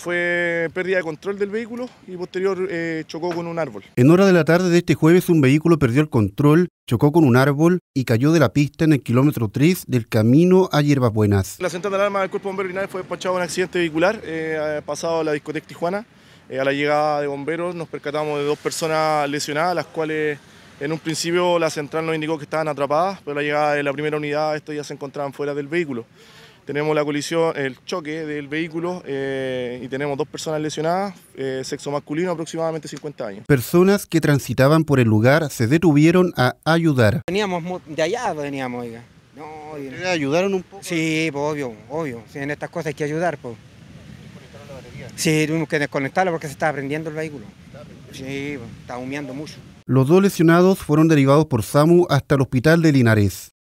fue pérdida de control del vehículo y posterior eh, chocó con un árbol. En hora de la tarde de este jueves un vehículo perdió el control, chocó con un árbol y cayó de la pista en el kilómetro 3 del camino a Hierbas Buenas. La central de alarma del Cuerpo de Bomberos fue despachado en un accidente vehicular eh, pasado a la discoteca Tijuana. Eh, a la llegada de bomberos nos percatamos de dos personas lesionadas, las cuales en un principio la central nos indicó que estaban atrapadas, pero a la llegada de la primera unidad estos ya se encontraban fuera del vehículo tenemos la colisión, el choque del vehículo eh, y tenemos dos personas lesionadas, eh, sexo masculino aproximadamente 50 años. Personas que transitaban por el lugar se detuvieron a ayudar. Veníamos de allá, veníamos, oiga. ayudaron un poco? Sí, pues, obvio, obvio. en estas cosas hay que ayudar, pues. Sí, tuvimos que desconectarlo porque se estaba prendiendo el vehículo. Sí, está pues, estaba humeando mucho. Los dos lesionados fueron derivados por SAMU hasta el hospital de Linares.